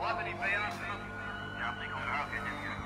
Wappity Bales. Ja, die komen in de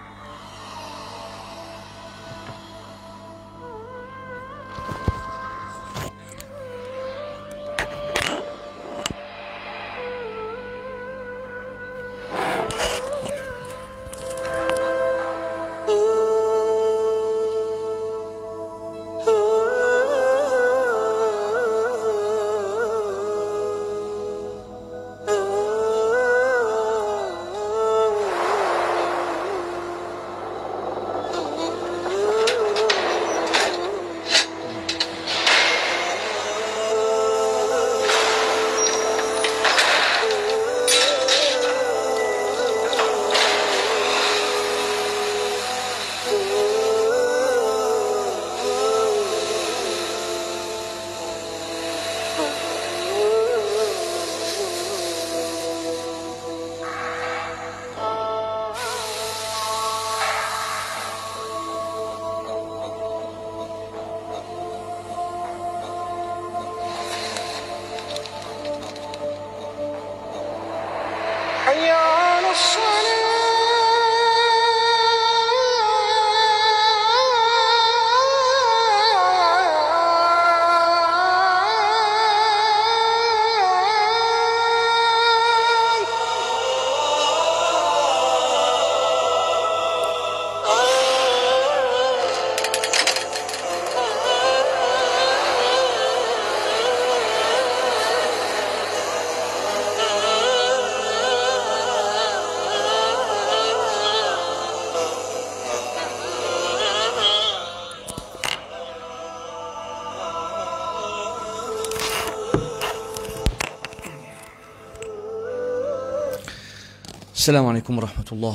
السلام عليكم ورحمة الله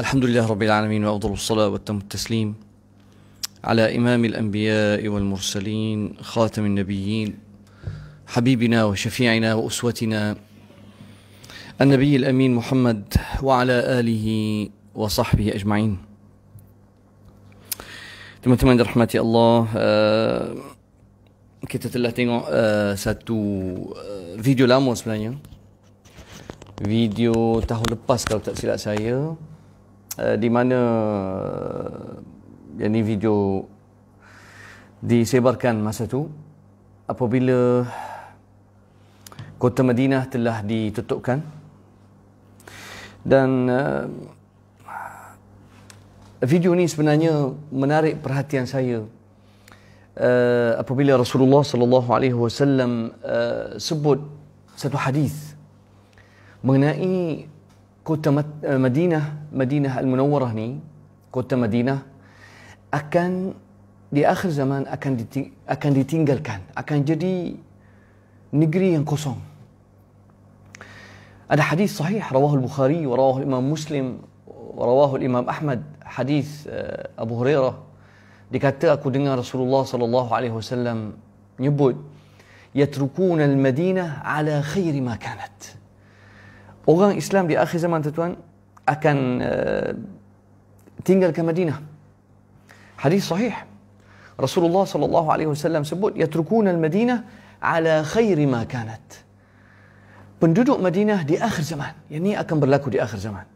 الحمد لله رب العالمين وأفضل الصلاة وأتم التسليم على إمام الأنبياء والمرسلين خاتم النبيين حبيبنا وشفيعنا وأسوتنا النبي الأمين محمد وعلى آله وصحبه اجمعين ثم تمند dirahmati الله كتبت الله تينو ساتو فيديو لاموس بلانيا video tahun lepas kalau tak silap saya uh, di mana uh, ini video disebarkan masa tu apabila kota Madinah telah ditutupkan dan uh, video ini sebenarnya menarik perhatian saya uh, apabila Rasulullah sallallahu alaihi wasallam sebut satu hadis mengenai kota Madinah, Madinah Al-Munawwarah ni, kota Madinah akan di akhir zaman akan diting, akan ditinggalkan, akan jadi negeri yang kosong. Ada hadis sahih rawahu al-Bukhari wa rawahu Imam Muslim wa rawahu Imam Ahmad hadis uh, Abu Hurairah dikata aku dengar Rasulullah sallallahu alaihi wasallam menyebut yatrukuna al-Madinah ala khairi ma kanat. orang Islam di akhir zaman tuan akan uh, eh, tinggal ke Madinah. Hadis sahih. Rasulullah sallallahu alaihi wasallam sebut yatrukuna al-Madinah ala khairi ma kanat. Penduduk Madinah di akhir zaman, yakni akan berlaku di akhir zaman.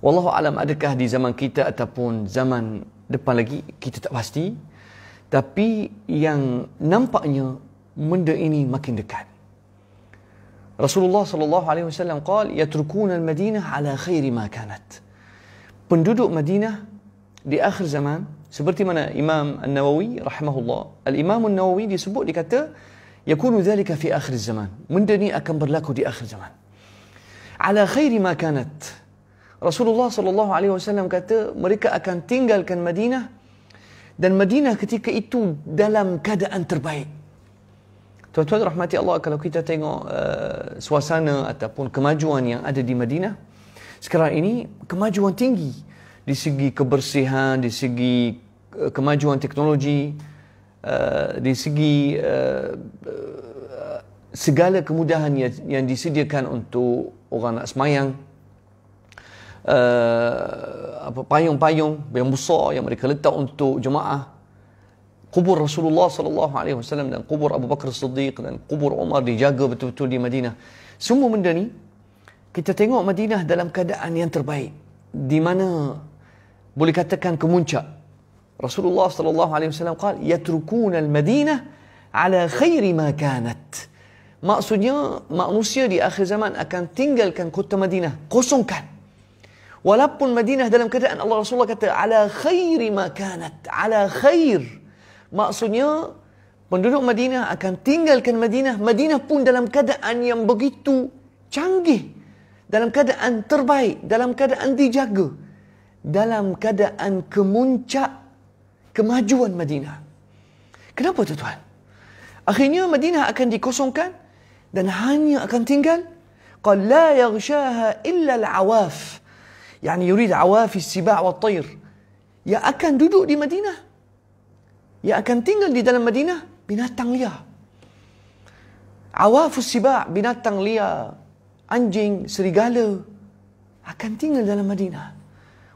Wallahu alam adakah di zaman kita ataupun zaman depan lagi kita tak pasti. Tapi yang nampaknya benda ini makin dekat. رسول الله sallallahu alaihi wasallam قال يتركون المدينة على khairi ma kanat. Penduduk Madinah di akhir zaman seperti mana Imam An-Nawawi rahimahullah. Al-Imam An-Nawawi disebut dikata yakunu dhalika fi akhir zaman. Benda ni akan berlaku di akhir zaman. Ala khairi ma kanat. Rasulullah sallallahu alaihi wasallam kata mereka akan tinggalkan Madinah dan Madinah ketika itu dalam keadaan terbaik. Tuan-tuan rahmati Allah kalau kita tengok uh, suasana ataupun kemajuan yang ada di Madinah sekarang ini kemajuan tinggi di segi kebersihan, di segi eh, kemajuan teknologi, uh, di segi uh, segala kemudahan yang, yang disediakan untuk orang nak semayang uh, apa payung-payung yang besar yang mereka letak untuk jemaah kubur Rasulullah sallallahu alaihi wasallam dan kubur Abu Bakar Siddiq dan kubur Umar dijaga betul-betul di Madinah. Semua benda ni kita tengok Madinah dalam keadaan yang terbaik di mana boleh katakan kemuncak. Rasulullah sallallahu alaihi wasallam qaal yatrukuna al-Madinah ala khairi ma kanat. Maksudnya manusia di akhir zaman akan tinggalkan kota Madinah, kosongkan. Walaupun Madinah dalam keadaan Allah Rasulullah kata ala khairi ma kanat, ala khair. Maksudnya, penduduk Madinah akan tinggalkan Madinah. Madinah pun dalam keadaan yang begitu canggih. Dalam keadaan terbaik. Dalam keadaan dijaga. Dalam keadaan kemuncak kemajuan Madinah. Kenapa tu tuan? Akhirnya Madinah akan dikosongkan dan hanya akan tinggal qal la yaghshaha illa al-awaf. Yani yurid awaf as-sibaa' wat-tayr. Ya akan duduk di Madinah yang akan tinggal di dalam Madinah binatang liar. Awafus sibak binatang liar, anjing, serigala akan tinggal dalam Madinah.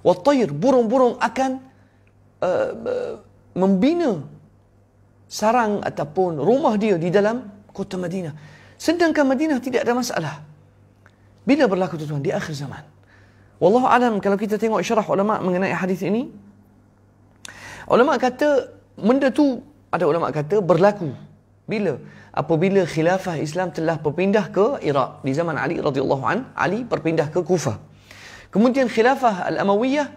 Wattayir burung-burung akan uh, membina sarang ataupun rumah dia di dalam kota Madinah. Sedangkan Madinah tidak ada masalah. Bila berlaku tu tuan di akhir zaman. Wallahu alam kalau kita tengok syarah ulama mengenai hadis ini Ulama kata benda tu ada ulama kata berlaku bila apabila khilafah Islam telah berpindah ke Iraq di zaman Ali radhiyallahu an Ali berpindah ke Kufah kemudian khilafah Al-Amawiyah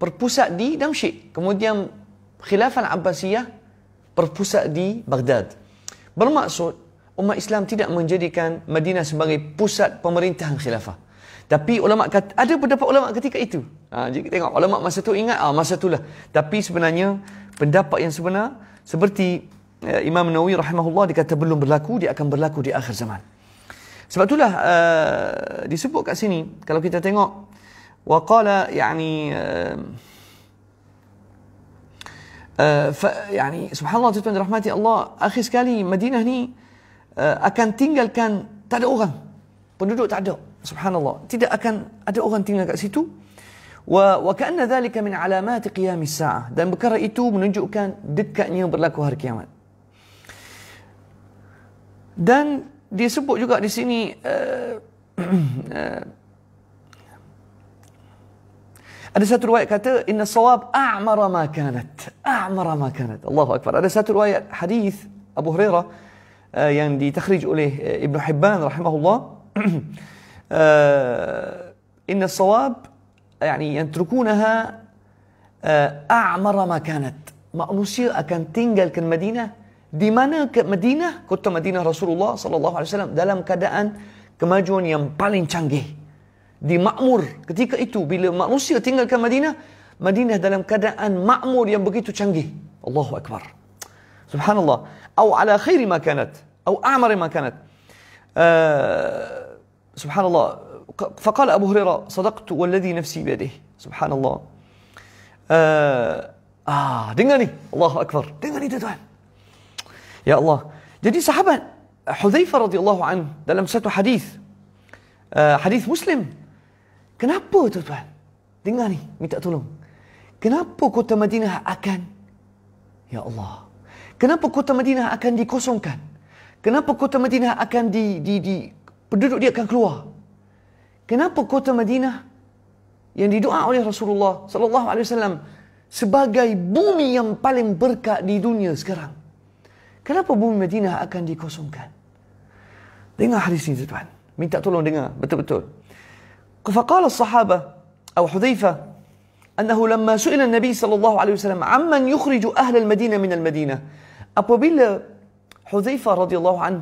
berpusat di Damsyik kemudian khilafah Al-Abbasiyah berpusat di Baghdad bermaksud umat Islam tidak menjadikan Madinah sebagai pusat pemerintahan khilafah tapi ulama kata, ada pendapat ulama ketika itu. Ha, jadi kita tengok ulama masa tu ingat ah ha, masa itulah. Tapi sebenarnya pendapat yang sebenar seperti uh, Imam Nawawi rahimahullah dia kata belum berlaku dia akan berlaku di akhir zaman. Sebab itulah uh, disebut kat sini kalau kita tengok wa qala yani uh, uh, yani subhanallah tuan-tuan rahmati Allah akhir sekali Madinah ni uh, akan tinggalkan tak ada orang. Penduduk tak ada. Subhanallah. Tidak akan ada orang tinggal kat situ وكأن ذلك من علامات قيام qiyam saah dan perkara itu menunjukkan dekatnya berlaku hari kiamat. Dan دان دي سبق جوكا دي سيني ada satu riwayat kata inna sawab a'mara ma kanat. A'mara ma kanat. Allahu akbar. Ada satu riwayat hadis Abu Hurairah uh, yang ditakhrij oleh uh, Ibn Hibban rahimahullah. uh, inna sawab يعني يتركونها أعمر ما كانت manusia akan tinggal ke Madinah di mana ke Madinah kota Madinah Rasulullah sallallahu alaihi wasallam dalam keadaan kemajuan yang paling canggih dimakmur ketika itu bila manusia tinggal ke Madinah Madinah dalam keadaan makmur yang begitu canggih Allahu akbar subhanallah atau ala khairi ma kanat atau a'mari ma kanat uh, subhanallah فقال أبو هريرة صدقت والذي نفسي بيده سبحان الله آه, آه دنغني الله أكبر دنغني تدوان يا الله جدي صحابة حذيفة رضي الله عنه ده لم حديث آه حديث مسلم كنابو تدوان دنغني ميت أتولم كنابو كنت مدينة أكان يا الله كنابو كنت مدينة أكان دي كوسون كان كنابو كنت مدينة أكان دي دي دي penduduk dia akan keluar Kenapa kota Madinah yang didoa oleh Rasulullah sallallahu alaihi wasallam sebagai bumi yang paling berkat di dunia sekarang? Kenapa bumi Madinah akan dikosongkan? Dengar hadis ini tuan. Minta tolong dengar betul-betul. Qafaqala as-sahaba atau Hudzaifah أنه لما سئل النبي صلى الله عليه وسلم عمن يخرج أهل المدينة من المدينة أبو حذيفة رضي الله عنه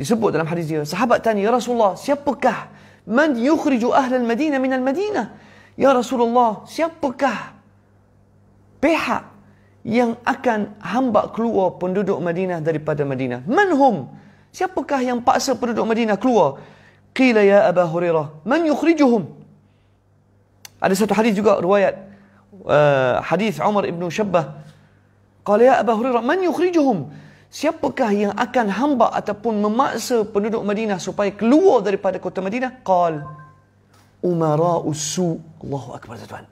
disebut dalam hadis dia sahabat tanya ya Rasulullah siapakah من يخرج أهل المدينة من المدينة يا رسول الله siapakah pihak yang akan hamba keluar penduduk Madinah daripada Madinah من siapakah yang paksa penduduk Madinah keluar قيل ya Abu Hurairah, من يخرجهم ada satu hadis juga riwayat uh, hadis Umar ibn Shabbah 'Qala ya Abu Hurairah, من يخرجهم siapakah yang akan hamba ataupun memaksa penduduk Madinah supaya keluar daripada kota Madinah? Qal umara usu Allahu akbar tuan.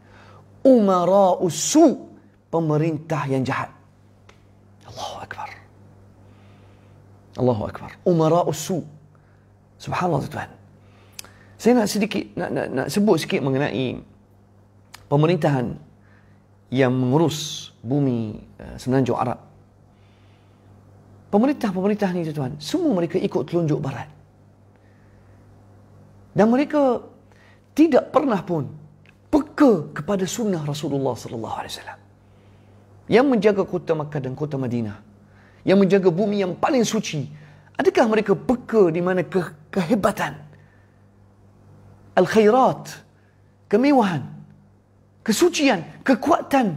Umara usu pemerintah yang jahat. Allahu akbar. Allahu akbar. Umara usu. Subhanallah tuan. Saya nak sedikit nak, nak, nak sebut sikit mengenai pemerintahan yang mengurus bumi uh, semenanjung Arab pemerintah-pemerintah ni tuan semua mereka ikut telunjuk barat dan mereka tidak pernah pun peka kepada sunnah Rasulullah sallallahu alaihi wasallam yang menjaga kota Makkah dan kota Madinah yang menjaga bumi yang paling suci adakah mereka peka di mana ke- kehebatan al-khairat kemewahan kesucian kekuatan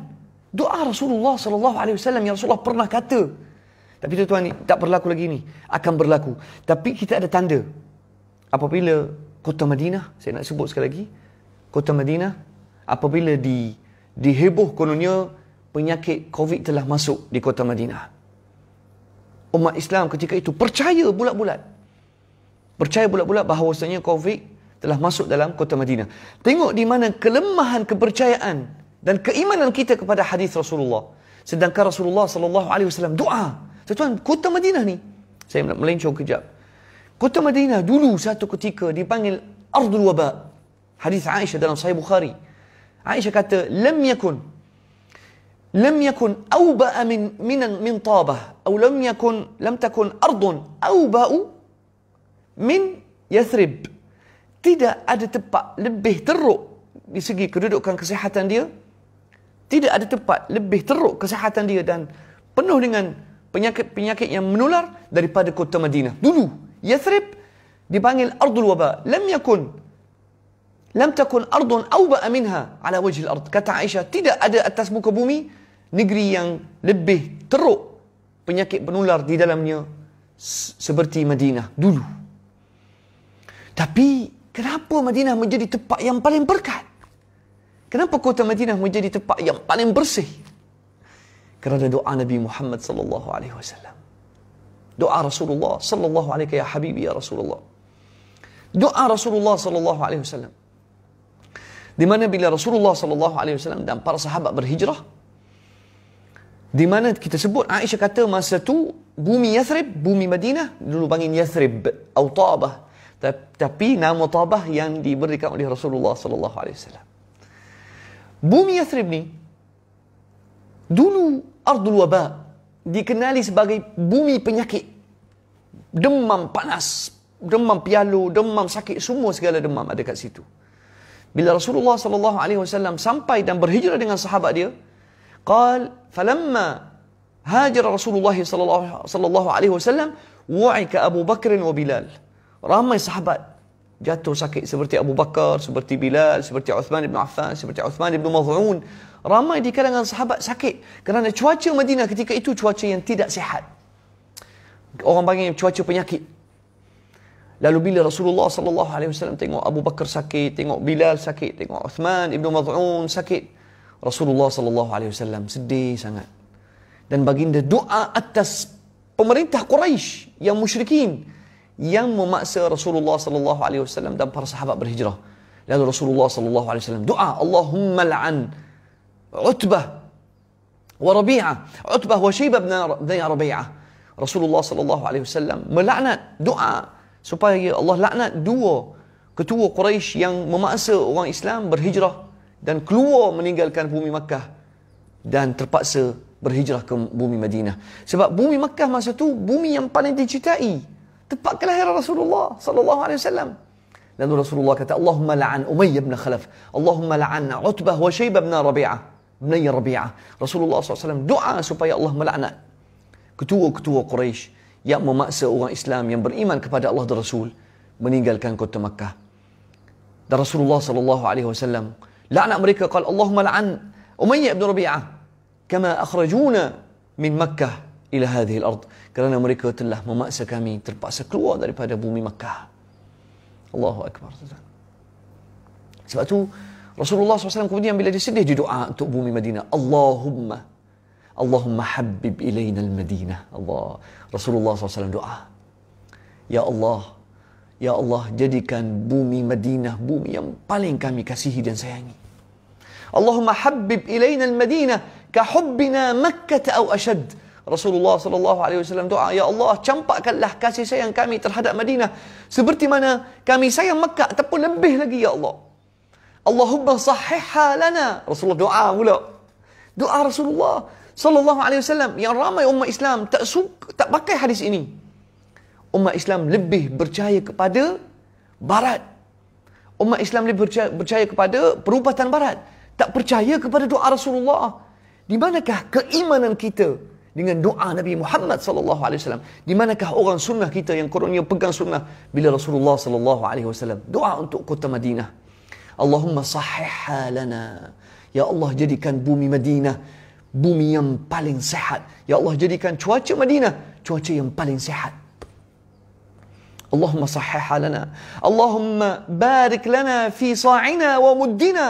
doa Rasulullah sallallahu alaihi wasallam yang Rasulullah pernah kata tapi tuan-tuan, tak berlaku lagi ni. Akan berlaku. Tapi kita ada tanda. Apabila kota Madinah, saya nak sebut sekali lagi. Kota Madinah, apabila di diheboh kononnya penyakit COVID telah masuk di kota Madinah. Umat Islam ketika itu percaya bulat-bulat. Percaya bulat-bulat bahawasanya COVID telah masuk dalam kota Madinah. Tengok di mana kelemahan kepercayaan dan keimanan kita kepada hadis Rasulullah. Sedangkan Rasulullah sallallahu alaihi wasallam doa Tuan-tuan, kota Madinah ni. Saya nak melencong kejap. Kota Madinah dulu satu ketika dipanggil Ardul Waba. Hadis Aisyah dalam Sahih Bukhari. Aisyah kata, "Lam yakun lam yakun awba'a min min min Tabah atau lam yakun lam takun ardun awba'u min Yathrib." Tidak ada tempat lebih teruk di segi kedudukan kesihatan dia. Tidak ada tempat lebih teruk kesihatan dia dan penuh dengan penyakit-penyakit yang menular daripada kota Madinah. Dulu, Yathrib dipanggil Ardul Waba. Lam yakun. Lam takun Ardun Awba Aminha ala wajil Ard. Kata Aisyah, tidak ada atas muka bumi negeri yang lebih teruk penyakit menular di dalamnya seperti Madinah dulu. Tapi, kenapa Madinah menjadi tempat yang paling berkat? Kenapa kota Madinah menjadi tempat yang paling bersih? kerana doa Nabi Muhammad sallallahu alaihi wasallam. Doa Rasulullah sallallahu alaihi ya habibi ya Rasulullah. Doa Rasulullah sallallahu alaihi wasallam. Di mana bila Rasulullah sallallahu alaihi wasallam dan para sahabat berhijrah di mana kita sebut Aisyah kata masa tu bumi Yathrib, bumi Madinah dulu panggil Yathrib atau Tabah. Tapi nama Tabah yang diberikan oleh Rasulullah sallallahu alaihi wasallam. Bumi Yathrib ni dulu Ardul waba dikenali sebagai bumi penyakit. Demam panas, demam pialu, demam sakit semua segala demam ada kat situ. Bila Rasulullah sallallahu alaihi wasallam sampai dan berhijrah dengan sahabat dia, qal falamma hajar Rasulullah sallallahu alaihi wasallam wa'ika Abu Bakr wa Bilal. Ramai sahabat jatuh sakit seperti Abu Bakar, seperti Bilal, seperti Uthman bin Affan, seperti Uthman bin Maz'un ramai di kalangan sahabat sakit kerana cuaca Madinah ketika itu cuaca yang tidak sihat. Orang panggil cuaca penyakit. Lalu bila Rasulullah sallallahu alaihi wasallam tengok Abu Bakar sakit, tengok Bilal sakit, tengok Uthman ibnu Maz'un sakit, Rasulullah sallallahu alaihi wasallam sedih sangat. Dan baginda doa atas pemerintah Quraisy yang musyrikin yang memaksa Rasulullah sallallahu alaihi wasallam dan para sahabat berhijrah. Lalu Rasulullah sallallahu alaihi wasallam doa, "Allahumma la'an عتبة وربيعة عتبة وشيبة بن ربيعة رسول الله صلى الله عليه وسلم ملعنة دعاء supaya Allah laknat dua ketua Quraisy yang memaksa orang Islam berhijrah dan keluar meninggalkan bumi Makkah dan terpaksa berhijrah ke bumi Madinah sebab bumi Makkah masa tu bumi yang paling dicintai tempat kelahiran Rasulullah sallallahu alaihi wasallam lalu Rasulullah kata Allahumma la'an Umayyah bin Khalaf Allahumma la'an Utbah wa Shaybah bin Rabi'ah bin Rabi'ah. Rasulullah SAW doa supaya Allah melaknat ketua-ketua Quraisy yang memaksa orang Islam yang beriman kepada Allah dan Rasul meninggalkan kota Makkah. Dan Rasulullah sallallahu alaihi wasallam laknat mereka qala Allahumma la'an Umayyah bin Rabi'ah kama akhrajuna min Makkah ila hadhihi al-ard kerana mereka telah memaksa kami terpaksa keluar daripada bumi Makkah. Allahu akbar. Sebab tu Rasulullah SAW kemudian bila dia sedih, dia doa untuk bumi Madinah. Allahumma. Allahumma habib ilayna madinah Allah. Rasulullah SAW doa. Ya Allah. Ya Allah, jadikan bumi Madinah bumi yang paling kami kasihi dan sayangi. Allahumma habib ilayna madinah kahubbina Makkah atau ashad. Rasulullah sallallahu alaihi wasallam doa, "Ya Allah, campakkanlah kasih sayang kami terhadap Madinah seperti mana kami sayang Makkah ataupun lebih lagi ya Allah." Allahumma sahihha lana. Rasulullah doa pula. Doa Rasulullah sallallahu alaihi wasallam yang ramai umat Islam tak suka tak pakai hadis ini. Umat Islam lebih percaya kepada barat. Umat Islam lebih percaya kepada perubatan barat, tak percaya kepada doa Rasulullah. Di manakah keimanan kita dengan doa Nabi Muhammad sallallahu alaihi wasallam? Di manakah orang sunnah kita yang kurangnya pegang sunnah bila Rasulullah sallallahu alaihi wasallam doa untuk kota Madinah? Allahumma sahihha lana. Ya Allah jadikan bumi Madinah bumi yang paling sehat. Ya Allah jadikan cuaca Madinah cuaca yang paling sehat. Allahumma sahihha lana. Allahumma barik lana fi sa'ina wa muddina.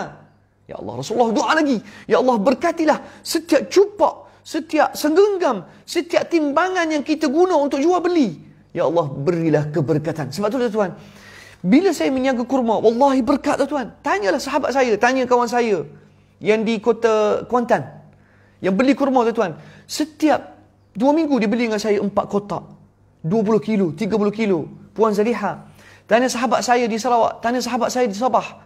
Ya Allah Rasulullah doa lagi. Ya Allah berkatilah setiap cupak, setiap senggenggam, setiap timbangan yang kita guna untuk jual beli. Ya Allah berilah keberkatan. Sebab tu tuan-tuan, bila saya meniaga kurma, wallahi berkat tu lah tuan. Tanyalah sahabat saya, tanya kawan saya yang di kota Kuantan. Yang beli kurma tu tuan. Setiap dua minggu dia beli dengan saya empat kotak. dua puluh kilo, tiga puluh kilo. Puan Zaliha. Tanya sahabat saya di Sarawak, tanya sahabat saya di Sabah.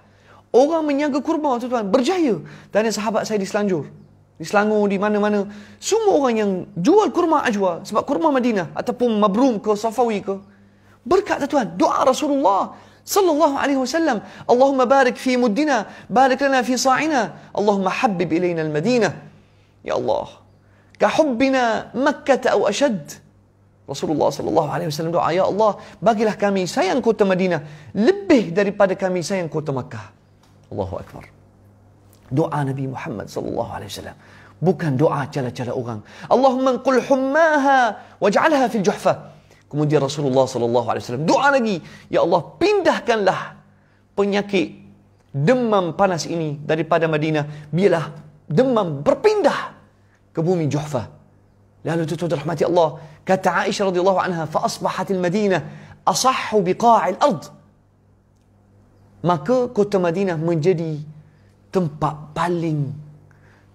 Orang meniaga kurma tu tuan, berjaya. Tanya sahabat saya di Selanjur. Di Selangor, di mana-mana. Semua orang yang jual kurma ajwa, sebab kurma Madinah, ataupun Mabrum ke Safawi ke, Berkat lah tuan, doa Rasulullah. صلى الله عليه وسلم اللهم بارك في مدنا بارك لنا في صاعنا اللهم حبب إلينا المدينة يا الله كحبنا مكة أو أشد رسول الله صلى الله عليه وسلم دعا يا الله باقي له كامي سيان كوتا مدينة لبه داري بعد كامي سيان كوتا مكة الله أكبر دعاء نبي محمد صلى الله عليه وسلم بكن دعاء جل جل أغان اللهم انقل حماها واجعلها في الجحفة Kemudian Rasulullah sallallahu alaihi wasallam doa lagi, ya Allah pindahkanlah penyakit demam panas ini daripada Madinah, biarlah demam berpindah ke bumi Juhfa. Lalu tuan-tuan rahmati Allah, kata Aisyah radhiyallahu anha, fa asbahat al-Madinah asahhu biqa' al-ard. Maka kota Madinah menjadi tempat paling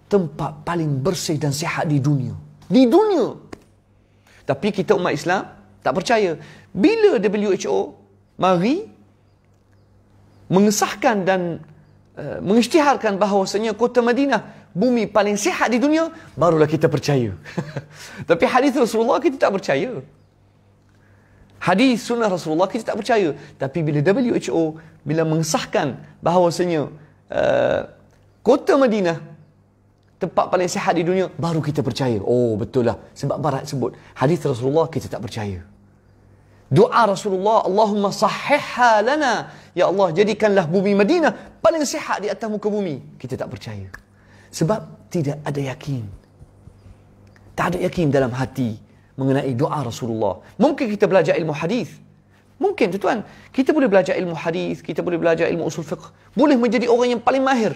tempat paling bersih dan sihat di dunia. Di dunia. Tapi kita umat Islam, tak percaya. Bila WHO mari mengesahkan dan uh, mengisytiharkan bahawasanya kota Madinah bumi paling sihat di dunia, barulah kita percaya. Tapi hadis Rasulullah kita tak percaya. Hadis sunnah Rasulullah kita tak percaya. Tapi bila WHO bila mengesahkan bahawasanya uh, kota Madinah tempat paling sihat di dunia baru kita percaya oh betul lah sebab barat sebut hadis Rasulullah kita tak percaya doa Rasulullah Allahumma sahihha lana ya Allah jadikanlah bumi Madinah paling sihat di atas muka bumi kita tak percaya sebab tidak ada yakin tak ada yakin dalam hati mengenai doa Rasulullah mungkin kita belajar ilmu hadis Mungkin tuan-tuan, kita boleh belajar ilmu hadis, kita boleh belajar ilmu usul fiqh, boleh menjadi orang yang paling mahir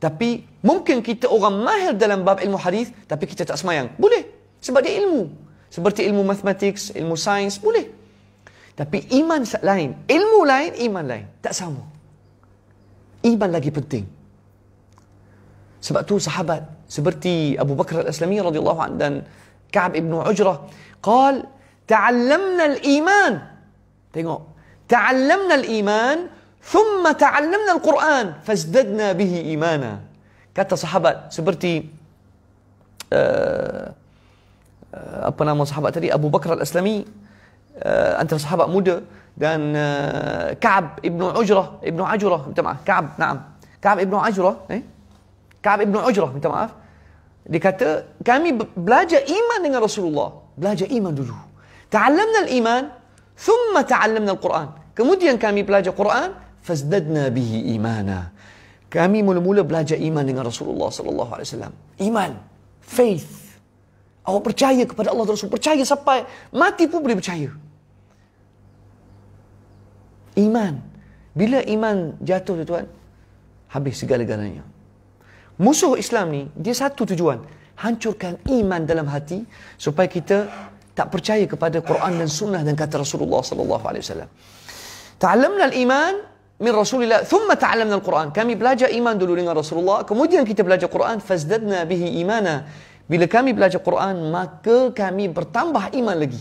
tapi mungkin kita orang mahir dalam bab ilmu hadis, tapi kita tak semayang. Boleh. Sebab dia ilmu. Seperti ilmu matematik, ilmu sains, boleh. Tapi iman lain. Ilmu lain, iman lain. Tak sama. Iman lagi penting. Sebab tu sahabat, seperti Abu Bakar al-Aslami radhiyallahu anhu dan Ka'ab ibn Ujrah, qal, ta'allamna al-iman. Tengok. Ta'allamna al-iman, ثم تعلمنا القرآن فازددنا به إيمانا kata sahabat seperti uh, apa nama sahabat tadi Abu Bakar Al-Aslami uh, antara sahabat muda dan uh, Ka'ab Ibn Ujrah Ibn Ujrah minta maaf Ka'ab naam Ka'ab Ibn Ujrah eh? Ka'ab Ibn Ujrah minta maaf dia kata kami belajar iman dengan Rasulullah belajar iman dulu ta'allamna al-iman thumma ta'allamna al-Quran kemudian kami belajar Quran fazdadna bihi imana. Kami mula-mula belajar iman dengan Rasulullah sallallahu alaihi wasallam. Iman, faith. Awak percaya kepada Allah Rasul, percaya sampai mati pun boleh percaya. Iman. Bila iman jatuh tu tuan, habis segala-galanya. Musuh Islam ni, dia satu tujuan. Hancurkan iman dalam hati supaya kita tak percaya kepada Quran dan Sunnah dan kata Rasulullah sallallahu alaihi wasallam. Ta'allamna al-iman من رسول الله ثم تعلمنا القرآن kami belajar iman dulu dengan Rasulullah kemudian kita belajar Quran fazdadna bihi imana bila kami belajar Quran maka kami bertambah iman lagi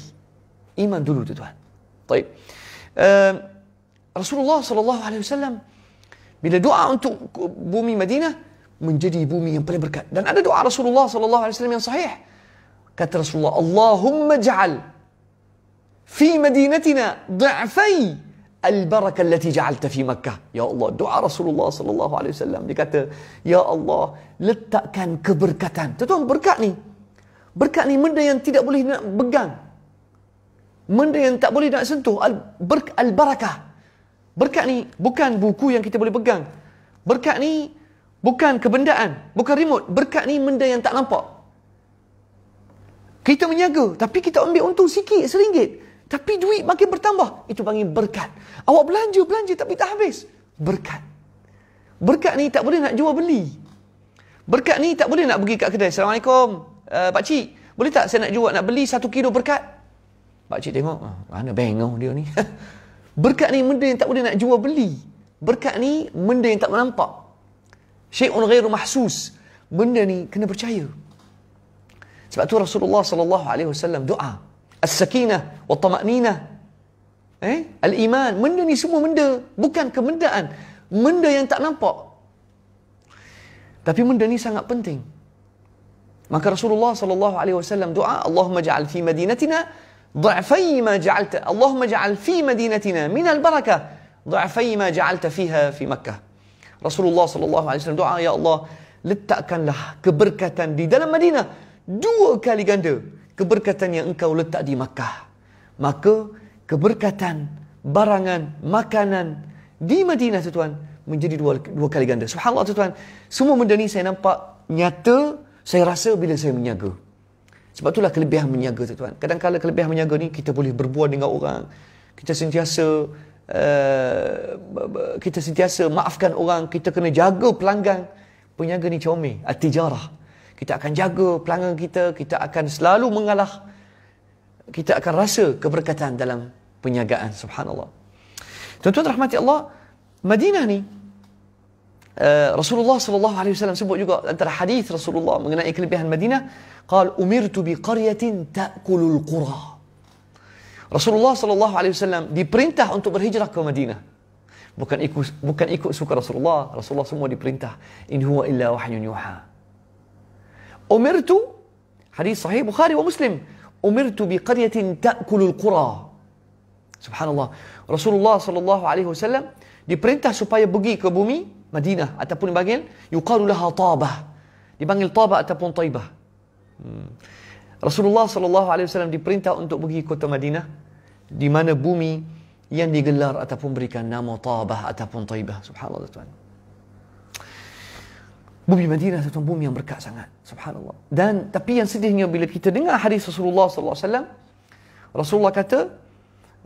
iman dulu tuan-tuan طيب uh, Rasulullah sallallahu alaihi wasallam bila doa untuk bumi Madinah menjadi bumi yang paling berkat dan ada doa Rasulullah sallallahu alaihi wasallam yang sahih kata Rasulullah Allahumma ja'al fi madinatina dha'fai Al التي جعلت في مكه يا الله دعاء رسول الله صلى الله عليه وسلم dia kata ya Allah letakkan keberkatan tuan berkat ni berkat ni benda yang tidak boleh nak pegang benda yang tak boleh nak sentuh al -ber barakah berkat ni bukan buku yang kita boleh pegang berkat ni bukan kebendaan bukan remote berkat ni benda yang tak nampak kita menyaga tapi kita ambil untung sikit seringgit tapi duit makin bertambah. Itu panggil berkat. Awak belanja, belanja tapi tak habis. Berkat. Berkat ni tak boleh nak jual beli. Berkat ni tak boleh nak pergi kat kedai. Assalamualaikum. Uh, eh, pakcik, boleh tak saya nak jual, nak beli satu kilo berkat? Pakcik tengok, ah, mana bengong dia ni. berkat ni benda yang tak boleh nak jual beli. Berkat ni benda yang tak menampak. Syai'un ghairu mahsus. Benda ni kena percaya. Sebab tu Rasulullah sallallahu alaihi wasallam doa. As-sakina wa tamanina. Eh? Al-iman, benda ni semua benda, bukan kemendaan, benda yang tak nampak. Tapi benda ni sangat penting. Maka Rasulullah sallallahu alaihi wasallam doa, Allahumma ja'al fi madinatina ضعفي ما جعلت اللهم اجعل في مدينتنا من البركة ضعفي ما جعلت فيها في مكة رسول الله صلى الله عليه وسلم دعا يا الله لتأكن له كبركة دي keberkatan yang engkau letak di Makkah. Maka keberkatan, barangan, makanan di Madinah tu tuan menjadi dua, dua kali ganda. Subhanallah tu tuan, semua benda ni saya nampak nyata, saya rasa bila saya menyaga. Sebab itulah kelebihan menyaga tu tuan. Kadang-kadang kelebihan menyaga ni kita boleh berbuat dengan orang. Kita sentiasa Uh, kita sentiasa maafkan orang kita kena jaga pelanggan penyaga ni comel atijarah kita akan jaga pelanggan kita, kita akan selalu mengalah, kita akan rasa keberkatan dalam penyagaan, subhanallah. Tuan-tuan rahmati Allah, Madinah ni, eh, Rasulullah sallallahu alaihi wasallam sebut juga antara hadis Rasulullah mengenai kelebihan Madinah, qal umirtu bi qaryatin ta'kulul qura. Rasulullah sallallahu alaihi wasallam diperintah untuk berhijrah ke Madinah. Bukan ikut bukan ikut suka Rasulullah, Rasulullah semua diperintah. In illa wahyun yuha. أمرت hadis Sahih Bukhari ومسلم Muslim بقرية تأكل القرى سبحان الله رسول الله صلى الله عليه وسلم diperintah supaya pergi ke bumi Madinah ataupun dipanggil yuqalu laha Tabah dipanggil Tabah ataupun Taibah hmm. Rasulullah sallallahu alaihi wasallam diperintah untuk pergi kota Madinah di mana bumi yang digelar ataupun berikan nama Tabah ataupun Taibah subhanallah tuan Bumi Madinah satu bumi yang berkat sangat. Subhanallah. Dan tapi yang sedihnya bila kita dengar hadis Rasulullah sallallahu alaihi wasallam, Rasulullah kata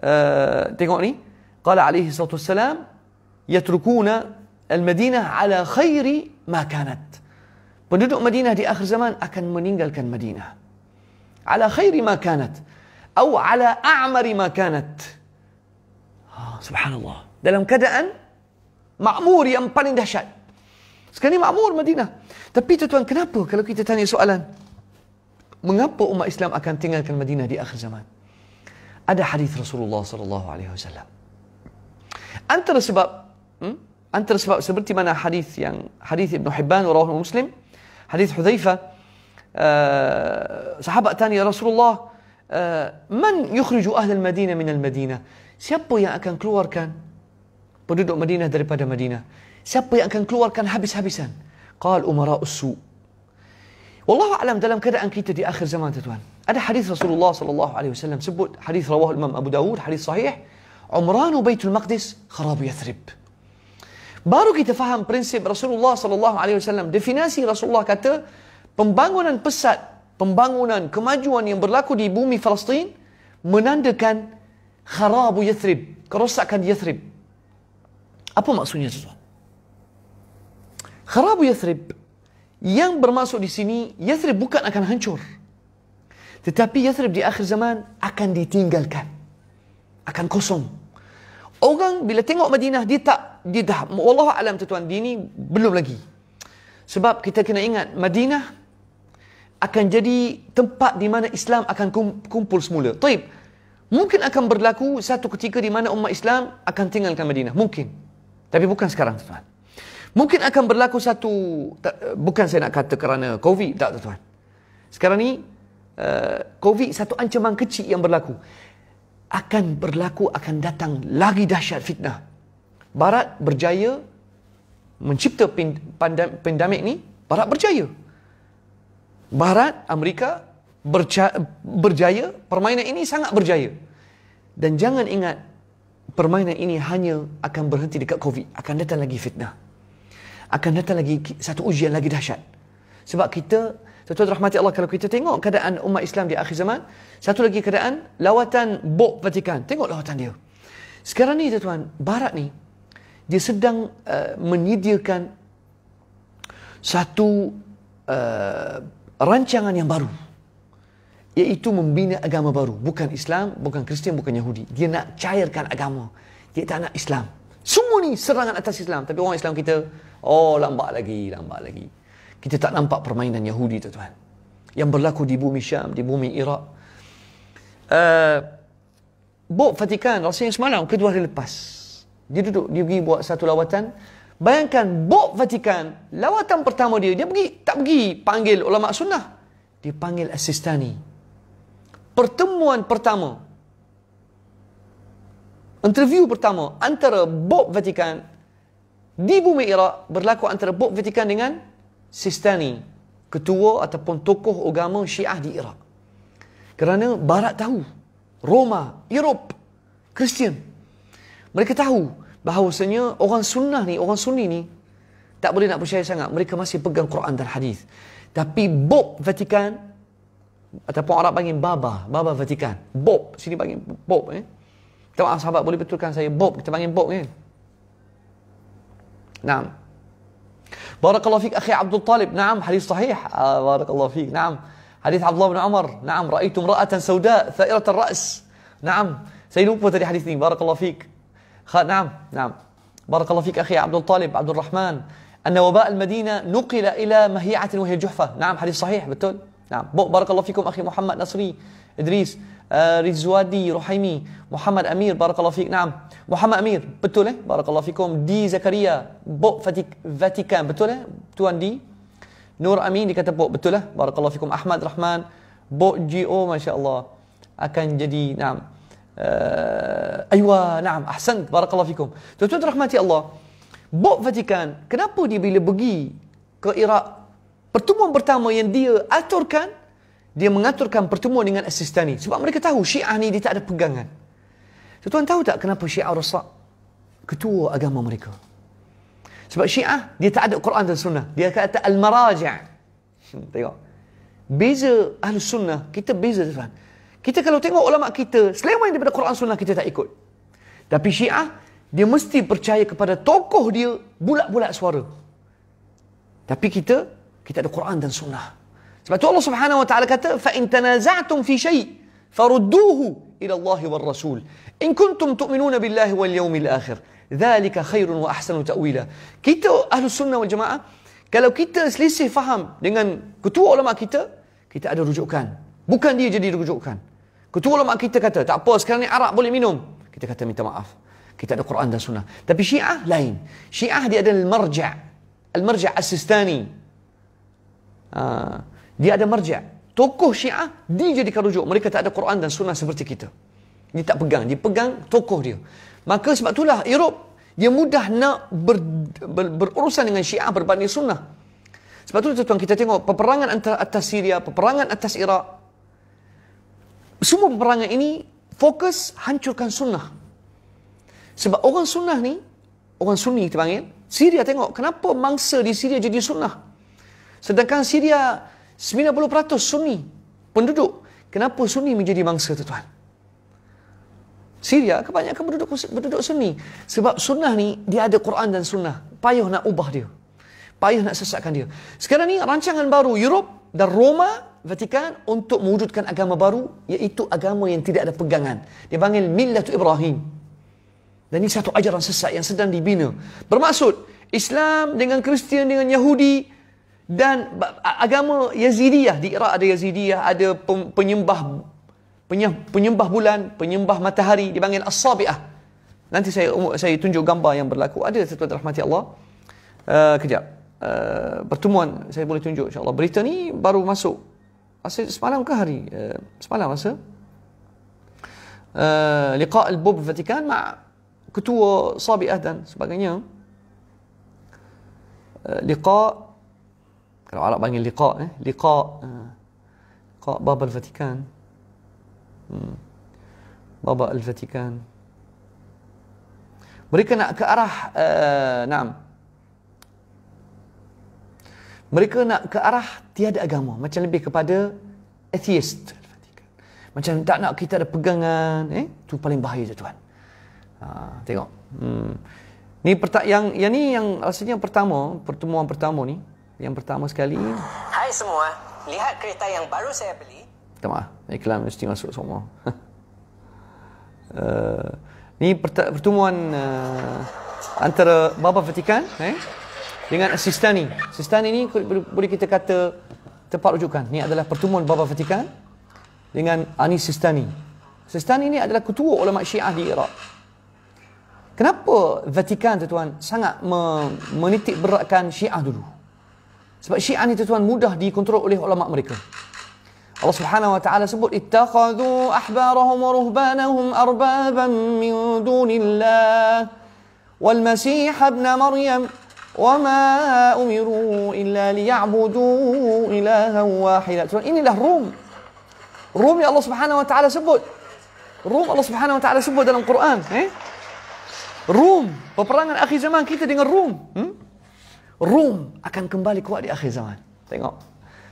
uh, tengok ni, qala alaihi salatu wasallam yatrukuna al-Madinah ala khairi ma kanat. Penduduk Madinah di akhir zaman akan meninggalkan Madinah. Ala khairi ma kanat atau ala a'mari ma kanat. Ha, subhanallah. Dalam keadaan ma'mur yang paling dahsyat. Sekarang ni makmur Madinah. Tapi tuan-tuan, kenapa kalau kita tanya soalan? Mengapa umat Islam akan tinggalkan Madinah di akhir zaman? Ada hadis Rasulullah sallallahu alaihi wasallam. Antara sebab hmm? antara sebab seperti mana hadis yang hadis Ibn Hibban wa Muslim, hadis Hudzaifah uh, sahabat tanya Rasulullah uh, man yukhriju ahli al-Madinah min al-Madinah? Siapa yang akan keluarkan penduduk Madinah daripada Madinah? Siapa yang akan keluarkan habis-habisan? Qal umara usu. Wallahu alam dalam keadaan kita di akhir zaman tuan. Ada hadis Rasulullah sallallahu alaihi wasallam sebut hadis rawah Imam Abu Dawud hadis sahih. Umranu Baitul Maqdis kharab Yathrib. Baru kita faham prinsip Rasulullah sallallahu alaihi wasallam. Definisi Rasulullah kata pembangunan pesat, pembangunan kemajuan yang berlaku di bumi Palestin menandakan kharabu Yathrib, kerosakan Yathrib. Apa maksudnya tuan? Kharabu Yathrib. Yang bermaksud di sini, Yathrib bukan akan hancur. Tetapi Yathrib di akhir zaman akan ditinggalkan. Akan kosong. Orang bila tengok Madinah, dia tak, dia dah, Allah Alam tuan-tuan, belum lagi. Sebab kita kena ingat, Madinah akan jadi tempat di mana Islam akan kumpul semula. Taib, mungkin akan berlaku satu ketika di mana umat Islam akan tinggalkan Madinah. Mungkin. Tapi bukan sekarang, tuan-tuan. Mungkin akan berlaku satu tak, bukan saya nak kata kerana COVID tak tuan. Sekarang ni uh, COVID satu ancaman kecil yang berlaku. Akan berlaku akan datang lagi dahsyat fitnah. Barat berjaya mencipta pandemik ni, barat berjaya. Barat Amerika berjaya, berjaya permainan ini sangat berjaya. Dan jangan ingat permainan ini hanya akan berhenti dekat COVID, akan datang lagi fitnah akan datang lagi satu ujian lagi dahsyat. Sebab kita, tuan-tuan rahmati Allah, kalau kita tengok keadaan umat Islam di akhir zaman, satu lagi keadaan lawatan Bok Vatikan. Tengok lawatan dia. Sekarang ni, tuan-tuan, Barat ni, dia sedang uh, menyediakan satu uh, rancangan yang baru. Iaitu membina agama baru. Bukan Islam, bukan Kristian, bukan Yahudi. Dia nak cairkan agama. Dia tak nak Islam. Semua ni serangan atas Islam. Tapi orang Islam kita Oh lambat lagi, lambat lagi. Kita tak nampak permainan Yahudi tu tuan Yang berlaku di bumi Syam, di bumi Iraq. Uh, eh, Bu Fatikan, rasanya semalam, kedua hari lepas. Dia duduk, dia pergi buat satu lawatan. Bayangkan Bob Fatikan, lawatan pertama dia, dia pergi tak pergi panggil ulama sunnah. Dia panggil asistani. Pertemuan pertama, interview pertama antara Bob Vatikan di bumi Iraq berlaku antara Pope Vatican dengan Sistani, ketua ataupun tokoh agama Syiah di Iraq. Kerana Barat tahu, Roma, Europe, Kristian. Mereka tahu bahawasanya orang sunnah ni, orang sunni ni tak boleh nak percaya sangat. Mereka masih pegang Quran dan hadis. Tapi Bob Vatican ataupun Arab panggil Baba, Baba Vatican. Bob, sini panggil Bob eh. Kita maaf sahabat boleh betulkan saya Bob, kita panggil Bob kan. Eh? نعم بارك الله فيك أخي عبد الطالب نعم حديث صحيح آه بارك الله فيك نعم حديث عبد الله بن عمر نعم رأيت امرأة سوداء ثائرة الرأس نعم سيد مكبة حديثني بارك الله فيك خ... نعم نعم بارك الله فيك أخي عبد الطالب عبد الرحمن أن وباء المدينة نقل إلى مهيعة وهي الجحفة نعم حديث صحيح بتقول نعم بارك الله فيكم أخي محمد نصري إدريس آه رزوادي رحيمي محمد أمير بارك الله فيك نعم Muhammad Amir, betul eh? Barakallahu fikum. Di Zakaria, Bok Vatikan, betul eh? Tuan Di. Nur Amin dikata Bok, betul lah. Eh? Barakallahu fikum. Ahmad Rahman, Bok GO, Masya Allah. Akan jadi, naam. Uh, aywa, naam. Ahsan, Barakallahu fikum. Tuan-tuan rahmati Allah. Bok Vatikan, kenapa dia bila pergi ke Iraq, pertemuan pertama yang dia aturkan, dia mengaturkan pertemuan dengan asistani. Sebab mereka tahu Syiah ni dia tak ada pegangan. Tuan-tuan tahu tak kenapa Syiah rosak? Ketua agama mereka. Sebab Syiah, dia tak ada Quran dan Sunnah. Dia kata Al-Maraja' hmm, Tengok. Beza Ahli Sunnah, kita beza tuan. Kita kalau tengok ulama' kita, selain daripada Quran Sunnah, kita tak ikut. Tapi Syiah, dia mesti percaya kepada tokoh dia, bulat-bulat suara. Tapi kita, kita ada Quran dan Sunnah. Sebab tu Allah Subhanahu Wa Taala kata, فَإِنْ tanazatum fi شَيْءٍ فَرُدُّوهُ إلى الله والرسول إن كنتم تؤمنون بالله واليوم الآخر ذلك خير وأحسن تأويلا كتا أهل السنة والجماعة كلو كتا سلسي فهم dengan كتوى علماء كتا كتا ada rujukan bukan dia jadi rujukan كتوى علماء كتا kata tak apa sekarang ni Arab boleh minum kita kata minta maaf kita ada Quran dan Sunnah tapi Syiah lain Syiah dia ada المرجع المرجع السستاني آه. dia ada مرجع tokoh syiah dijadikan rujuk. Mereka tak ada Quran dan sunnah seperti kita. Dia tak pegang. Dia pegang tokoh dia. Maka sebab itulah Europe dia mudah nak ber, ber, berurusan dengan syiah berbanding sunnah. Sebab tu tuan-tuan kita tengok peperangan antara atas Syria, peperangan atas Iraq. Semua peperangan ini fokus hancurkan sunnah. Sebab orang sunnah ni, orang sunni kita panggil, Syria tengok kenapa mangsa di Syria jadi sunnah. Sedangkan Syria 90% Sunni penduduk. Kenapa Sunni menjadi mangsa tu tuan? Syria kebanyakan penduduk penduduk Sunni. Sebab sunnah ni dia ada Quran dan sunnah. Payuh nak ubah dia. Payuh nak sesatkan dia. Sekarang ni rancangan baru Europe dan Roma Vatikan untuk mewujudkan agama baru iaitu agama yang tidak ada pegangan. Dia panggil Millatu Ibrahim. Dan ini satu ajaran sesat yang sedang dibina. Bermaksud Islam dengan Kristian dengan Yahudi dan agama Yazidiyah di Iraq ada Yazidiyah ada penyembah penyembah bulan penyembah matahari dipanggil As-Sabiah nanti saya saya tunjuk gambar yang berlaku ada tuan rahmati Allah uh, kejap uh, pertemuan saya boleh tunjuk insyaAllah berita ni baru masuk masa semalam ke hari uh, semalam masa uh, liqa al-bub Vatikan ma ketua Sabiah dan sebagainya uh, liqa kalau Arab panggil liqa eh liqa eh, liqa uh, bab al-Vatikan hmm. bab al-Vatikan mereka nak ke arah uh, naam mereka nak ke arah tiada agama macam lebih kepada atheist macam tak nak kita ada pegangan eh tu paling bahaya tu tuan ha, tengok hmm. ni perta- yang yang ni yang rasanya pertama pertemuan pertama ni yang pertama sekali Hai semua Lihat kereta yang baru saya beli Tama, Iklan mesti masuk semua uh, Ni pertemuan uh, Antara Baba Vatikan eh, Dengan Sistani Sistani ini boleh kita kata Tempat rujukan Ni adalah pertemuan Baba Vatikan Dengan Ani Sistani Sistani ini adalah ketua ulama syiah di Iraq Kenapa Vatikan tuan sangat menitik beratkan syiah dulu? Sebab syiah ni tuan-tuan mudah dikontrol oleh ulama mereka. Allah Subhanahu wa taala sebut ittakhadhu ahbarahum wa ruhbanahum arbaban min dunillah wal masih ibn maryam wa ma umiru illa liya'budu ilahan wahida. Tuan inilah Rum. Rum yang Allah Subhanahu wa taala sebut. Rum Allah Subhanahu wa taala sebut dalam Quran, eh? Rum, peperangan akhir zaman kita dengan Rum, hmm? Rum akan kembali kuat di akhir zaman. Tengok.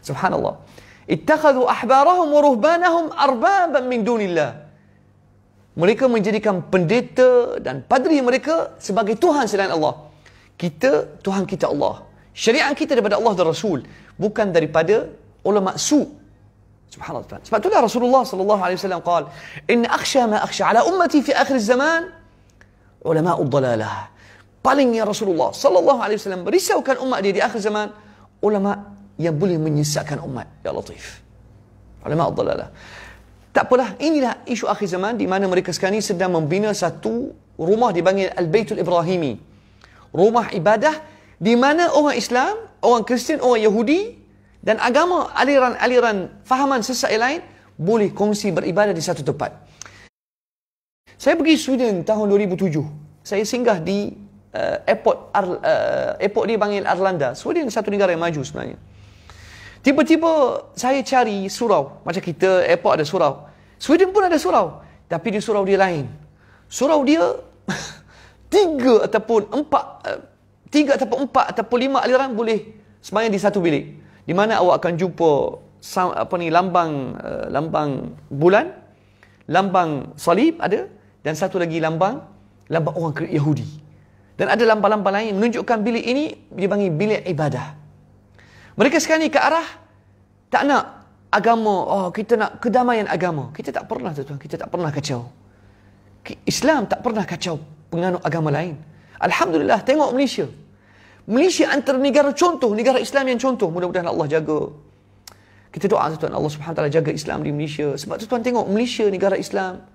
Subhanallah. Ittakhadhu ahbarahum wa ruhbanahum arbaban min dunillah. Mereka menjadikan pendeta dan padri mereka sebagai Tuhan selain Allah. Kita, Tuhan kita Allah. Syariat kita daripada Allah dan Rasul. Bukan daripada ulama su' Subhanallah. الله سمعت لها رسول الله صلى الله عليه وسلم قال إن أخشى ما أخشى على أمتي في آخر الزمان Paling palingnya Rasulullah sallallahu alaihi wasallam risaukan umat dia di akhir zaman ulama yang boleh menyesatkan umat ya latif ulama dalalah tak apalah inilah isu akhir zaman di mana mereka sekarang ini sedang membina satu rumah di dipanggil al-baitul ibrahimi rumah ibadah di mana orang Islam orang Kristian orang Yahudi dan agama aliran-aliran fahaman sesat yang lain boleh kongsi beribadah di satu tempat saya pergi Sweden tahun 2007 saya singgah di uh, airport Ar, uh, airport dia panggil Arlanda. Sweden satu negara yang maju sebenarnya. Tiba-tiba saya cari surau. Macam kita airport ada surau. Sweden pun ada surau. Tapi di surau dia lain. Surau dia tiga ataupun empat uh, tiga ataupun empat ataupun lima aliran boleh semayang di satu bilik. Di mana awak akan jumpa apa ni lambang uh, lambang bulan, lambang salib ada dan satu lagi lambang lambang orang Yahudi. Dan ada lampau-lampau lain menunjukkan bilik ini dipanggil bilik ibadah. Mereka sekarang ni ke arah tak nak agama. Oh, kita nak kedamaian agama. Kita tak pernah tuan, kita tak pernah kacau. Islam tak pernah kacau penganut agama lain. Alhamdulillah tengok Malaysia. Malaysia antara negara contoh, negara Islam yang contoh. Mudah-mudahan Allah jaga. Kita doa tuan Allah Subhanahu taala jaga Islam di Malaysia. Sebab tuan tengok Malaysia negara Islam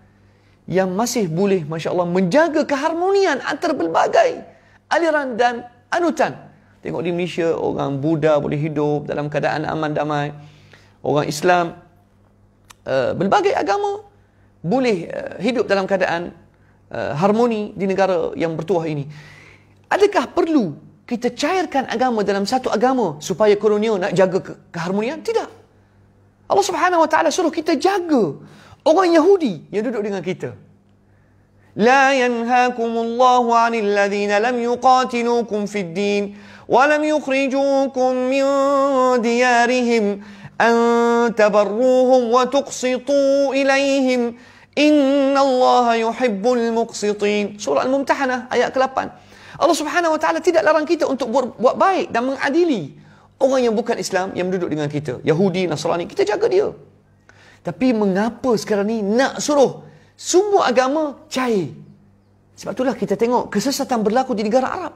yang masih boleh Masya Allah menjaga keharmonian antara berbagai aliran dan anutan. Tengok di Malaysia, orang Buddha boleh hidup dalam keadaan aman damai. Orang Islam, uh, eh, pelbagai agama boleh uh, hidup dalam keadaan uh, harmoni di negara yang bertuah ini. Adakah perlu kita cairkan agama dalam satu agama supaya kolonial nak jaga ke- keharmonian? Tidak. Allah Subhanahu Wa Taala suruh kita jaga orang Yahudi yang duduk dengan kita. La yanhaakum Allahu 'anil ladzina lam yuqatilukum fid din wa lam yukhrijukum min diyarihim an tabarruhum wa tuqsitu ilaihim inna Allah yuhibbul muqsitin. Surah Al-Mumtahanah ayat ke-8. Allah Subhanahu wa taala tidak larang kita untuk buat baik dan mengadili orang yang bukan Islam yang duduk dengan kita. Yahudi, Nasrani, kita jaga dia. Tapi mengapa sekarang ni nak suruh semua agama cair? Sebab itulah kita tengok kesesatan berlaku di negara Arab.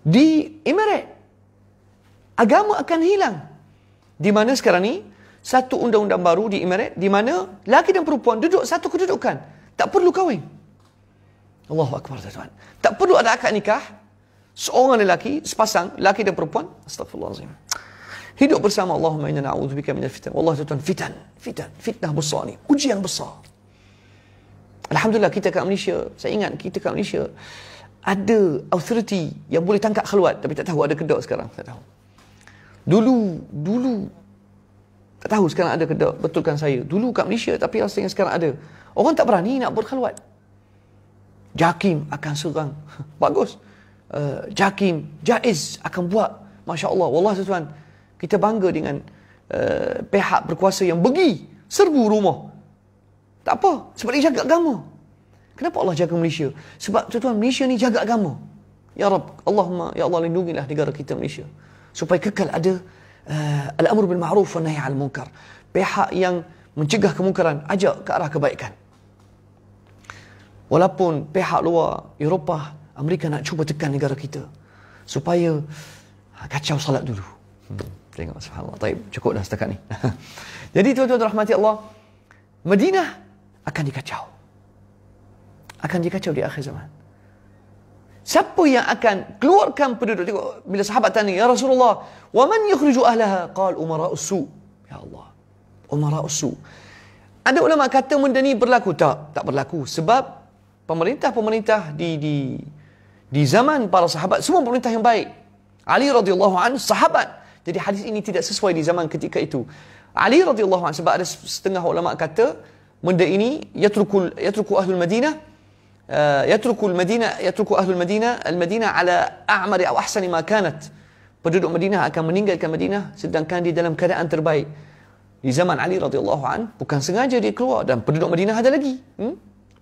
Di Emirat. Agama akan hilang. Di mana sekarang ni, satu undang-undang baru di Emirat, di mana Laki dan perempuan duduk satu kedudukan. Tak perlu kahwin. Allahu Akbar, tuan. Tak perlu ada akad nikah. Seorang lelaki, sepasang, laki dan perempuan. Astagfirullahaladzim hidup bersama Allahumma inna bika minal fitan wallahi tuan fitan fitan fitnah besar ni ujian yang besar alhamdulillah kita kat Malaysia saya ingat kita kat Malaysia ada authority yang boleh tangkap khalwat tapi tak tahu ada kedok sekarang tak tahu dulu dulu tak tahu sekarang ada kedok betulkan saya dulu kat Malaysia tapi rasanya sekarang ada orang tak berani nak buat khalwat Jakim akan serang bagus uh, Jakim Jaiz akan buat Masya Allah Wallah tuan kita bangga dengan uh, pihak berkuasa yang pergi serbu rumah. Tak apa. Sebab dia jaga agama. Kenapa Allah jaga Malaysia? Sebab tuan-tuan, Malaysia ni jaga agama. Ya Rab, Allahumma, Ya Allah lindungilah negara kita Malaysia. Supaya kekal ada uh, al-amru bil ma'ruf wa nahi al munkar. Pihak yang mencegah kemungkaran, ajak ke arah kebaikan. Walaupun pihak luar Eropah, Amerika nak cuba tekan negara kita. Supaya ah, kacau salat dulu. Hmm. Tengok subhanallah. Baik, cukup dah setakat ni. Jadi tuan-tuan rahmati Allah, Madinah akan dikacau. Akan dikacau di akhir zaman. Siapa yang akan keluarkan penduduk? Tengok bila sahabat tanya, Ya Rasulullah, Wa man yukhriju ahlaha? Qal umara usu. Ya Allah. Umara usu. Ada ulama kata benda ni berlaku. Tak, tak berlaku. Sebab pemerintah-pemerintah di di di zaman para sahabat, semua pemerintah yang baik. Ali radhiyallahu anhu, sahabat. Jadi hadis ini tidak sesuai di zaman ketika itu. Ali radhiyallahu anhu sebab ada setengah ulama kata benda ini yatrukul yatruku ahlul Madinah uh, eh, yatruku al-Madinah yatruku ahlul Madinah al-Madinah ala a'mari aw ahsani ma kanat. Penduduk Madinah akan meninggalkan Madinah sedangkan di dalam keadaan terbaik. Di zaman Ali radhiyallahu an bukan sengaja dia keluar dan penduduk Madinah ada lagi. Hmm?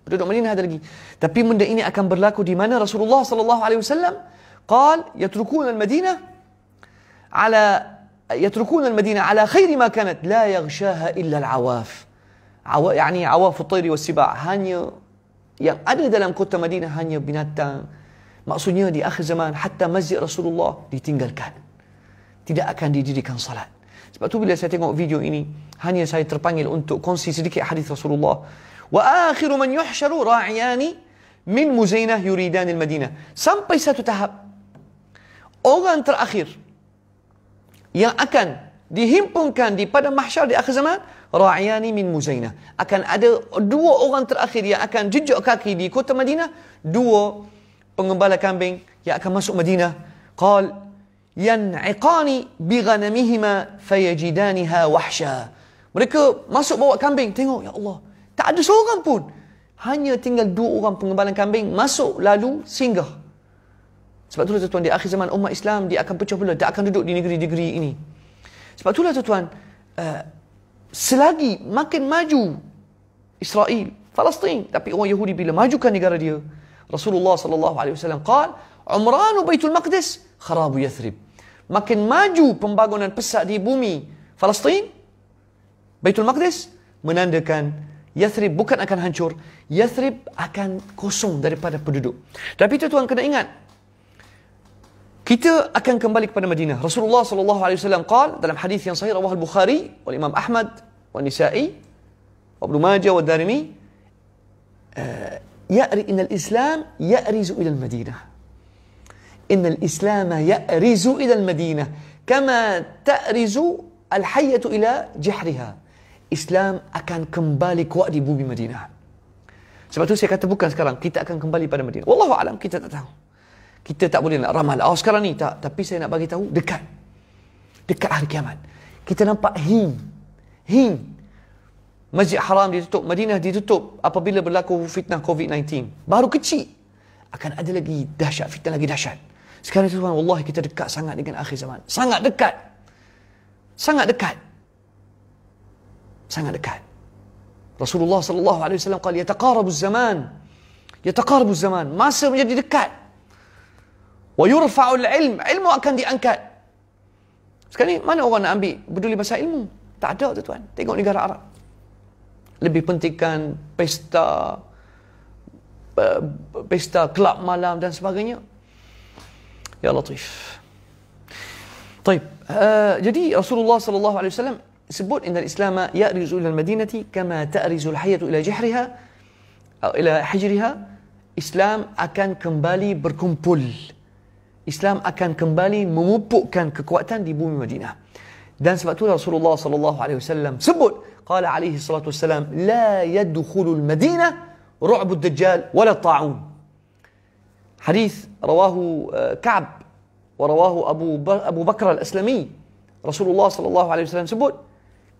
Penduduk Madinah ada lagi. Tapi benda ini akan berlaku di mana Rasulullah sallallahu alaihi wasallam qal yatrukuna al-Madinah على يتركون المدينة على خير ما كانت لا يغشاها إلا العواف عوا يعني عواف الطير والسباع hanya yang ada dalam kota Madinah hanya binatang maksudnya di akhir zaman hatta masjid Rasulullah ditinggalkan tidak akan didirikan salat sebab tu bila saya tengok video ini hanya saya terpanggil untuk kongsi sedikit hadis Rasulullah wa akhiru man yuhsyaru ra'iyani min muzainah yuridan al-madinah sampai satu tahap orang terakhir yang akan dihimpunkan di pada mahsyar di akhir zaman ra'iyani min muzainah akan ada dua orang terakhir yang akan jejak kaki di kota Madinah dua pengembala kambing yang akan masuk Madinah qal yan'iqani bi ghanamihima fayajidaniha wahsha mereka masuk bawa kambing tengok ya Allah tak ada seorang pun hanya tinggal dua orang pengembala kambing masuk lalu singgah sebab itulah tuan-tuan, di akhir zaman umat Islam, dia akan pecah belah, tak akan duduk di negeri-negeri ini. Sebab itulah tuan-tuan, uh, selagi makin maju Israel, Palestin, tapi orang Yahudi bila majukan negara dia, Rasulullah sallallahu alaihi wasallam qaal umranu baitul maqdis kharabu yathrib. Makin maju pembangunan pesat di bumi Palestin, Baitul Maqdis menandakan Yathrib bukan akan hancur, Yathrib akan kosong daripada penduduk. Tapi tuan-tuan kena ingat, Kita akan kembali kepada Madinah. Rasulullah sallallahu alaihi wasallam qaal dalam hadis yang sahih rawah al-Bukhari wal Imam Ahmad wa Nisa'i wa Ibnu Majah wa Darimi al-Islam ya'rizu ila al-Madinah. يأرز al-Islam ya'rizu ila al-Madinah kama ta'rizu al-hayyah ila جحرها Islam akan kembali kuat di bumi Madinah. Sebab tu saya kata bukan sekarang, kita akan kembali pada Madinah. Wallahu alam kita tak tahu. kita tak boleh nak ramal awal oh, sekarang ni tak tapi saya nak bagi tahu dekat dekat hari kiamat kita nampak hing hing masjid haram ditutup madinah ditutup apabila berlaku fitnah covid-19 baru kecil akan ada lagi dahsyat fitnah lagi dahsyat sekarang tuan wallahi kita dekat sangat dengan akhir zaman sangat dekat sangat dekat sangat dekat Rasulullah sallallahu alaihi wasallam qali yataqarabu zaman yataqarabu zaman masa menjadi dekat ويرفع العلم علمه akan diangkat sekarang ni mana orang nak ambil peduli pasal ilmu tak ada tu tuan tengok negara Arab lebih pentingkan pesta pesta kelab malam dan sebagainya ya latif طيب uh, jadi Rasulullah sallallahu alaihi wasallam sebut al-islam ya'rizu ila al-madinati kama ta'rizu al-hayatu ila jihriha ila hijriha Islam akan kembali berkumpul Islam akan kembali memupukkan kekuatan di bumi Madinah. Dan sebab itu Rasulullah sallallahu alaihi wasallam sebut qala alaihi salatu wasallam la yadkhulul madinah ru'bud dajjal wala ta'un. Hadis rawahu Ka'b wa rawahu Abu Abu Bakar al-Aslami. Rasulullah sallallahu alaihi wasallam sebut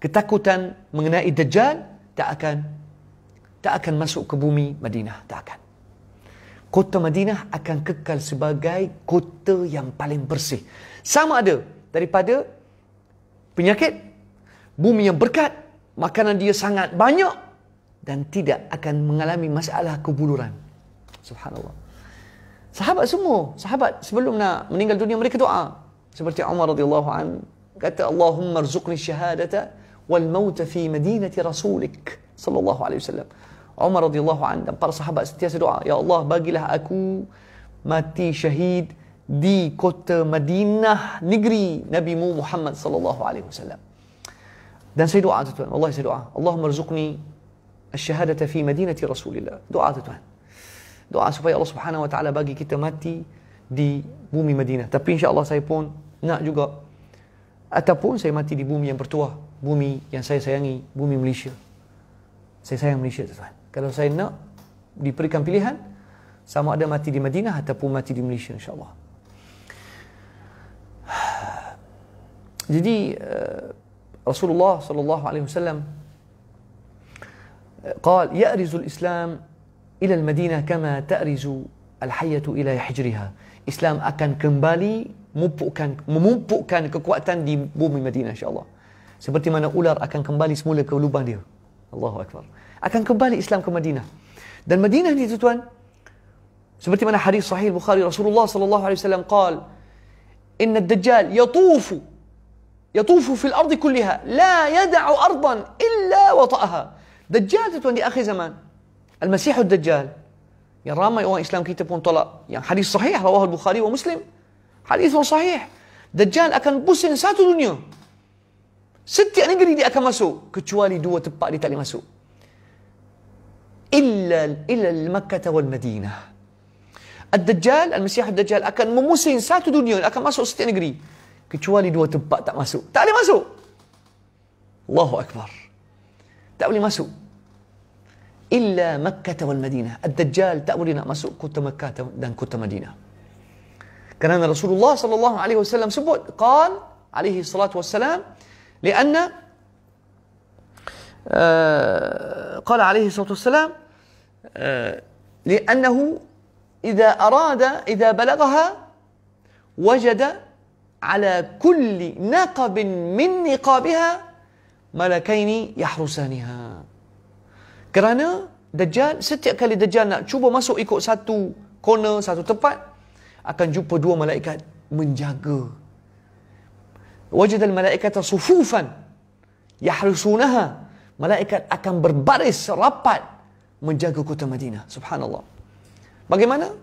ketakutan mengenai dajjal tak akan tak akan masuk ke bumi Madinah, tak akan. kota Madinah akan kekal sebagai kota yang paling bersih. Sama ada daripada penyakit, bumi yang berkat, makanan dia sangat banyak dan tidak akan mengalami masalah kebuluran. Subhanallah. Sahabat semua, sahabat sebelum nak meninggal dunia mereka doa. Seperti Umar radhiyallahu an kata Allahumma rzuqni syahadata wal mauta fi madinati rasulik sallallahu alaihi wasallam. Umar radhiyallahu anhu dan para sahabat sentiasa doa, "Ya Allah, bagilah aku mati syahid di kota Madinah, negeri Nabi Muhammad sallallahu alaihi wasallam." Dan saya doa tuan, wallahi saya doa, "Allahumma rzuqni asy-syahadata fi madinati Doa tuan. Doa supaya Allah Subhanahu wa taala bagi kita mati di bumi Madinah. Tapi insya-Allah saya pun nak juga ataupun saya mati di bumi yang bertuah, bumi yang saya sayangi, bumi Malaysia. Saya sayang Malaysia tuan. Kalau saya nak diberikan pilihan sama ada mati di Madinah ataupun mati di Malaysia insya-Allah. Jadi eh, Rasulullah sallallahu alaihi wasallam قال يأرز الإسلام إلى المدينة كما al الحية إلى حجرها Islam akan kembali memupukkan memupukkan kekuatan di bumi Madinah insyaallah seperti mana ular akan kembali semula ke lubang dia Allahu akbar akan kembali Islam ke Madinah. Dan Madinah ni tuan-tuan seperti mana hadis sahih Bukhari Rasulullah sallallahu alaihi wasallam qaal inna ad-dajjal yatufu yatufu fil ard kulliha la yad'u ardan illa wata'aha. Dajjal tuan di akhir zaman. Al-Masih ad-Dajjal yang ramai orang Islam kita pun tolak. Yang hadis sahih rawah Bukhari wa Muslim. Hadis yang sahih. Dajjal akan pusing satu dunia. Setiap negeri dia akan masuk kecuali dua tempat dia tak boleh masuk. إلا إلى مكة والمدينة الدجال المسيح الدجال أكان مموسين ساتو دنيا أكان ما سوء نجري كتوالي دو تبا تأ ماسو لي ماسو الله أكبر لي ماسو إلا مكة والمدينة الدجال لي ماسو كنت مكة دان كنت مدينة كان رسول الله صلى الله عليه وسلم سبق قال عليه الصلاة والسلام لأن آه، قال عليه الصلاة والسلام لأنه إذا أراد إذا بلغها وجد على كل نقب من نقابها ملكين يحرسانها kerana Dajjal setiap kali Dajjal nak cuba masuk ikut satu corner satu tempat akan jumpa dua malaikat menjaga wajad al-malaikata sufufan yahrusunaha malaikat akan berbaris rapat menjaga kota Madinah. Subhanallah. Bagaimana?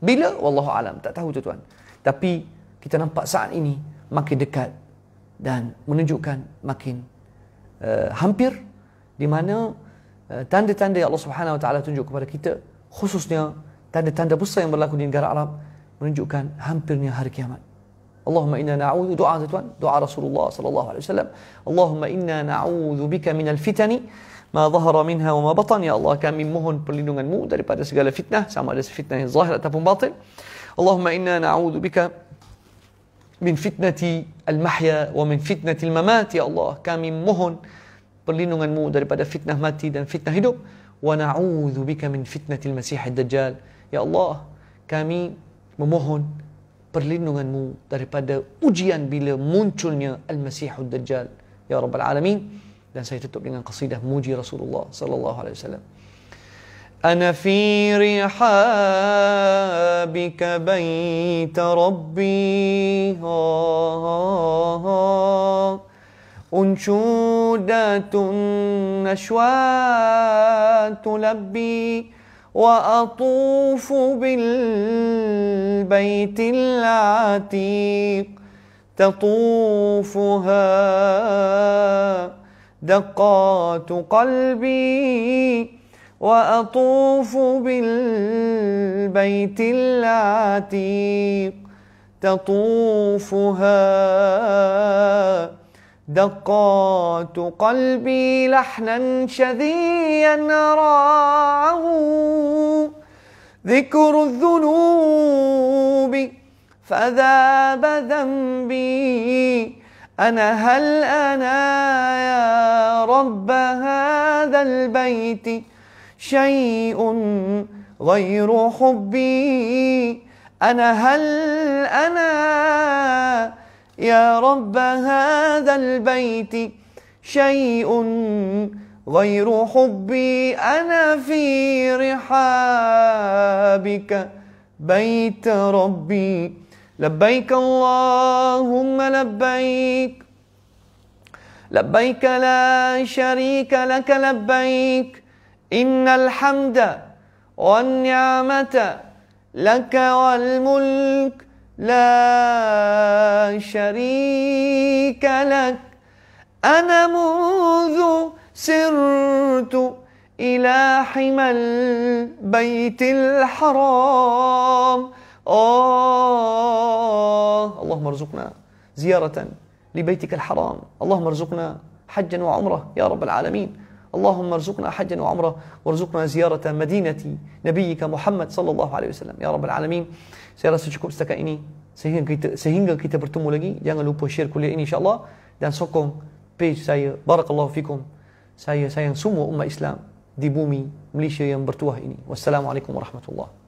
Bila? Wallahu alam. Tak tahu tu tuan. Tapi kita nampak saat ini makin dekat dan menunjukkan makin uh, hampir di mana uh, tanda-tanda yang Allah Subhanahu Wa Taala tunjuk kepada kita khususnya tanda-tanda besar yang berlaku di negara Arab menunjukkan hampirnya hari kiamat. Allahumma inna na'udhu doa tuan, doa Rasulullah sallallahu alaihi wasallam. Allahumma inna na'udhu bika minal fitani ma zahara minha wa ma batan ya Allah kami mohon perlindunganmu daripada segala fitnah sama ada fitnah yang zahir ataupun batin Allahumma inna na'udhu bika min fitnati al-mahya wa min fitnati al-mamat ya Allah kami mohon perlindunganmu daripada fitnah mati dan fitnah hidup wa na'udhu bika min fitnati al-masih ad-dajjal ya Allah kami memohon perlindunganmu daripada ujian bila munculnya al-masih ad-dajjal ya rabbal alamin dan saya tutup dengan qasidah muji Rasulullah sallallahu alaihi wasallam أنا في رحابك بيت ربي أنشودة نشوى تلبي وأطوف بالبيت العتيق تطوفها دقات قلبي وأطوف بالبيت العتيق تطوفها دقات قلبي لحنا شذيا راعه ذكر الذنوب فذاب ذنبي أنا هل أنا يا رب هذا البيت شيء غير حبي أنا هل أنا يا رب هذا البيت شيء غير حبي أنا في رحابك بيت ربي لبيك اللهم لبيك لبيك لا شريك لك لبيك إن الحمد والنعمة لك والملك لا شريك لك أنا منذ سرت إلى حمى البيت الحرام آه اللهم ارزقنا زيارة لبيتك الحرام اللهم ارزقنا حجا وعمرة يا رب العالمين اللهم ارزقنا حجا وعمرة وارزقنا زيارة مدينة نبيك محمد صلى الله عليه وسلم يا رب العالمين سيارة سيكون استكايني sehingga kita sehingga kita bertemu lagi jangan lupa share kuliah ini insyaallah dan sokong page saya barakallahu fikum saya sayang semua umat Islam di bumi Malaysia yang bertuah ini wassalamualaikum warahmatullahi